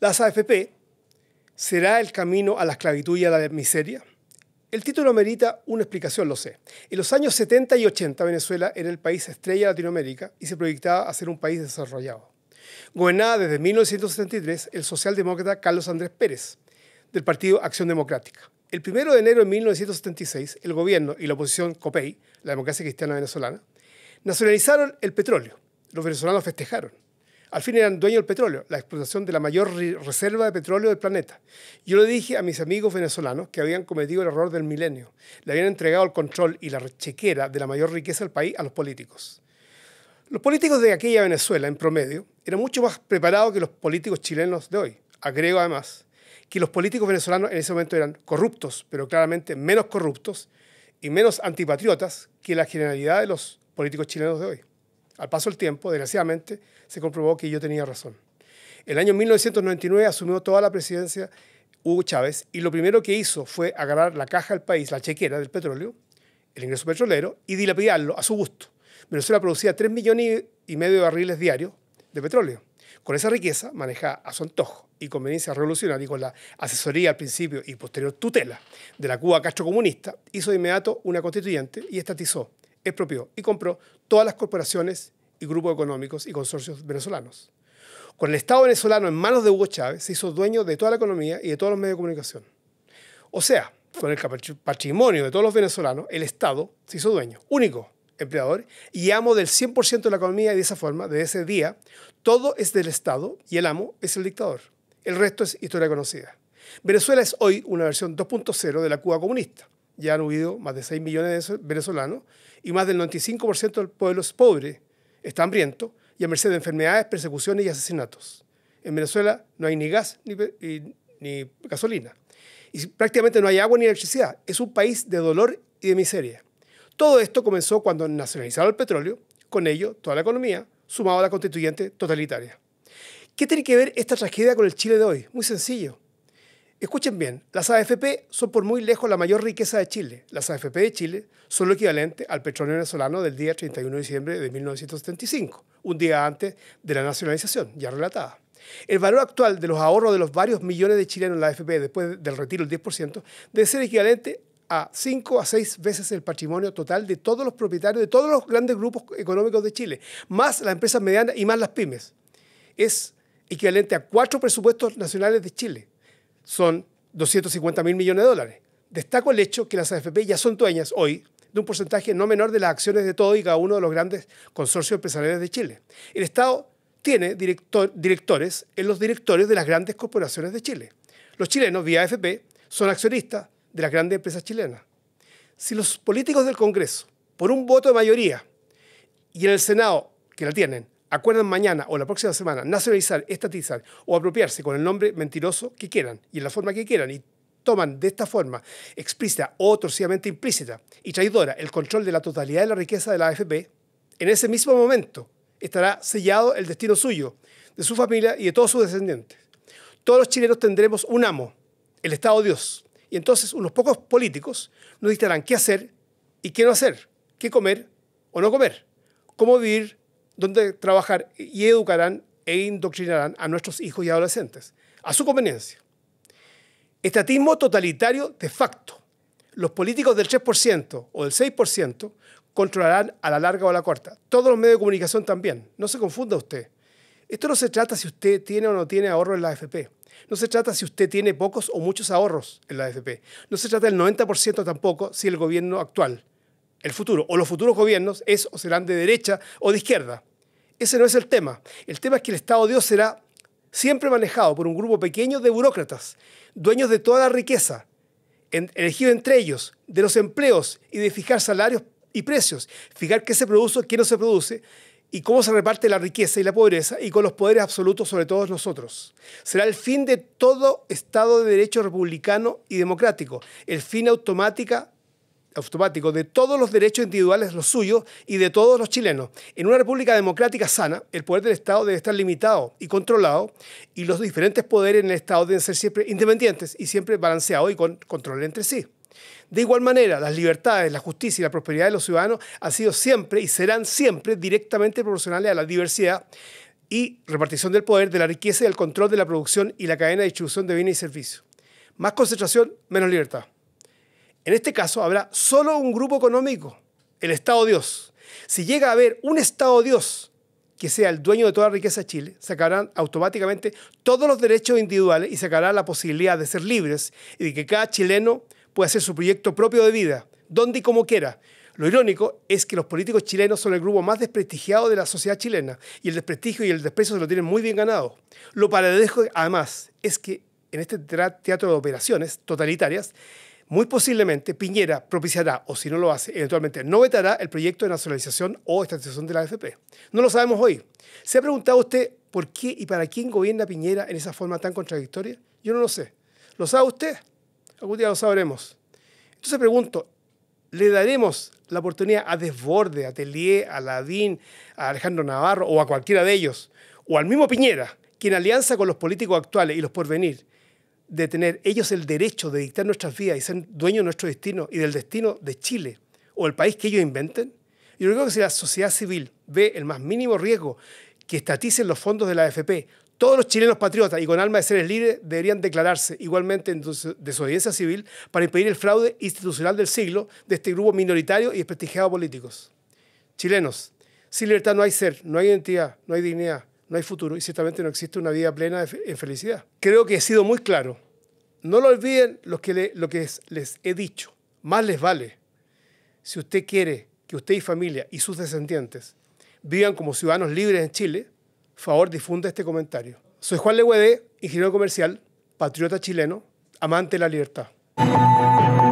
¿La AFP será el camino a la esclavitud y a la miseria. El título merita una explicación, lo sé. En los años 70 y 80 Venezuela era el país estrella de Latinoamérica y se proyectaba a ser un país desarrollado. Gobernaba desde 1973 el socialdemócrata Carlos Andrés Pérez, del Partido Acción Democrática. El 1 de enero de 1976, el gobierno y la oposición COPEI, la democracia cristiana venezolana, nacionalizaron el petróleo. Los venezolanos festejaron. Al fin eran dueños del petróleo, la explotación de la mayor reserva de petróleo del planeta. Yo le dije a mis amigos venezolanos que habían cometido el error del milenio. Le habían entregado el control y la chequera de la mayor riqueza del país a los políticos. Los políticos de aquella Venezuela, en promedio, eran mucho más preparados que los políticos chilenos de hoy. Agrego además que los políticos venezolanos en ese momento eran corruptos, pero claramente menos corruptos y menos antipatriotas que la generalidad de los políticos chilenos de hoy. Al paso del tiempo, desgraciadamente, se comprobó que yo tenía razón. El año 1999 asumió toda la presidencia Hugo Chávez y lo primero que hizo fue agarrar la caja del país, la chequera del petróleo, el ingreso petrolero, y dilapidarlo a su gusto. Venezuela producía 3 millones y medio de barriles diarios de petróleo. Con esa riqueza manejada a su antojo y conveniencia revolucionaria y con la asesoría al principio y posterior tutela de la Cuba Castro Comunista, hizo de inmediato una constituyente y estatizó expropió y compró todas las corporaciones y grupos económicos y consorcios venezolanos. Con el Estado venezolano en manos de Hugo Chávez se hizo dueño de toda la economía y de todos los medios de comunicación. O sea, con el patrimonio de todos los venezolanos, el Estado se hizo dueño, único empleador y amo del 100% de la economía y de esa forma, desde ese día, todo es del Estado y el amo es el dictador. El resto es historia conocida. Venezuela es hoy una versión 2.0 de la Cuba comunista ya han huido más de 6 millones de venezolanos y más del 95% del pueblo es pobre, está hambriento y a merced de enfermedades, persecuciones y asesinatos. En Venezuela no hay ni gas ni, gasolina y prácticamente no hay agua ni electricidad. Es un país de dolor y de miseria. Todo esto comenzó cuando nacionalizaron el petróleo, con ello toda la economía, sumado a la constituyente totalitaria. ¿Qué tiene que ver esta tragedia con el Chile de hoy? Muy sencillo. Escuchen bien, las AFP son por muy lejos la mayor riqueza de Chile. Las AFP de Chile son lo equivalente al petróleo venezolano del día 31 de diciembre de 1975, un día antes de la nacionalización, ya relatada. El valor actual de los ahorros de los varios millones de chilenos en la AFP después del retiro del 10% debe ser equivalente a 5 a 6 veces el patrimonio total de todos los propietarios de todos los grandes grupos económicos de Chile, más las empresas medianas y más las pymes. Es equivalente a cuatro presupuestos nacionales de Chile son 250 mil millones de dólares. Destaco el hecho que las AFP ya son dueñas hoy de un porcentaje no menor de las acciones de todo y cada uno de los grandes consorcios empresariales de Chile. El Estado tiene directores en los directores de las grandes corporaciones de Chile. Los chilenos, vía AFP, son accionistas de las grandes empresas chilenas. Si los políticos del Congreso, por un voto de mayoría, y en el Senado, que la tienen, acuerdan mañana o la próxima semana nacionalizar, estatizar o apropiarse con el nombre mentiroso que quieran y en la forma que quieran y toman de esta forma explícita o torcidamente implícita y traidora el control de la totalidad de la riqueza de la AFP, en ese mismo momento estará sellado el destino suyo, de su familia y de todos sus descendientes. Todos los chilenos tendremos un amo, el Estado Dios, y entonces unos pocos políticos nos dictarán qué hacer y qué no hacer, qué comer o no comer, cómo vivir donde trabajar y educarán e indoctrinarán a nuestros hijos y adolescentes, a su conveniencia. Estatismo totalitario de facto. Los políticos del 3% o del 6% controlarán a la larga o a la corta. Todos los medios de comunicación también. No se confunda usted. Esto no se trata si usted tiene o no tiene ahorros en la AFP. No se trata si usted tiene pocos o muchos ahorros en la AFP. No se trata del 90% tampoco si el gobierno actual el futuro o los futuros gobiernos es o serán de derecha o de izquierda. Ese no es el tema. El tema es que el Estado de Dios será siempre manejado por un grupo pequeño de burócratas, dueños de toda la riqueza, elegido entre ellos, de los empleos y de fijar salarios y precios, fijar qué se produce, qué no se produce y cómo se reparte la riqueza y la pobreza y con los poderes absolutos sobre todos nosotros. Será el fin de todo Estado de Derecho republicano y democrático, el fin automática automático de todos los derechos individuales, los suyos, y de todos los chilenos. En una república democrática sana, el poder del Estado debe estar limitado y controlado, y los diferentes poderes en el Estado deben ser siempre independientes y siempre balanceados y con control entre sí. De igual manera, las libertades, la justicia y la prosperidad de los ciudadanos han sido siempre y serán siempre directamente proporcionales a la diversidad y repartición del poder, de la riqueza y el control de la producción y la cadena de distribución de bienes y servicios. Más concentración, menos libertad. En este caso habrá solo un grupo económico, el Estado Dios. Si llega a haber un Estado Dios que sea el dueño de toda la riqueza de Chile, sacarán automáticamente todos los derechos individuales y sacará la posibilidad de ser libres y de que cada chileno pueda hacer su proyecto propio de vida, donde y como quiera. Lo irónico es que los políticos chilenos son el grupo más desprestigiado de la sociedad chilena y el desprestigio y el desprecio se lo tienen muy bien ganado. Lo dejo además es que en este teatro de operaciones totalitarias muy posiblemente Piñera propiciará, o si no lo hace, eventualmente no vetará el proyecto de nacionalización o estatización de la AFP. No lo sabemos hoy. ¿Se ha preguntado usted por qué y para quién gobierna Piñera en esa forma tan contradictoria? Yo no lo sé. ¿Lo sabe usted? Algún día lo sabremos. Entonces pregunto, ¿le daremos la oportunidad a Desborde, a Telier, a Ladín, a Alejandro Navarro o a cualquiera de ellos, o al mismo Piñera, quien alianza con los políticos actuales y los porvenir de tener ellos el derecho de dictar nuestras vidas y ser dueños de nuestro destino y del destino de Chile o el país que ellos inventen? Yo creo que si la sociedad civil ve el más mínimo riesgo que estaticen los fondos de la AFP, todos los chilenos patriotas y con alma de seres libres deberían declararse igualmente de su audiencia civil para impedir el fraude institucional del siglo de este grupo minoritario y desprestigiado políticos. Chilenos, sin libertad no hay ser, no hay identidad, no hay dignidad, no hay futuro y ciertamente no existe una vida plena en felicidad. Creo que he sido muy claro. No lo olviden lo que, lo que les he dicho. Más les vale si usted quiere que usted y familia y sus descendientes vivan como ciudadanos libres en Chile, favor difunda este comentario. Soy Juan Legüede, ingeniero comercial, patriota chileno, amante de la libertad.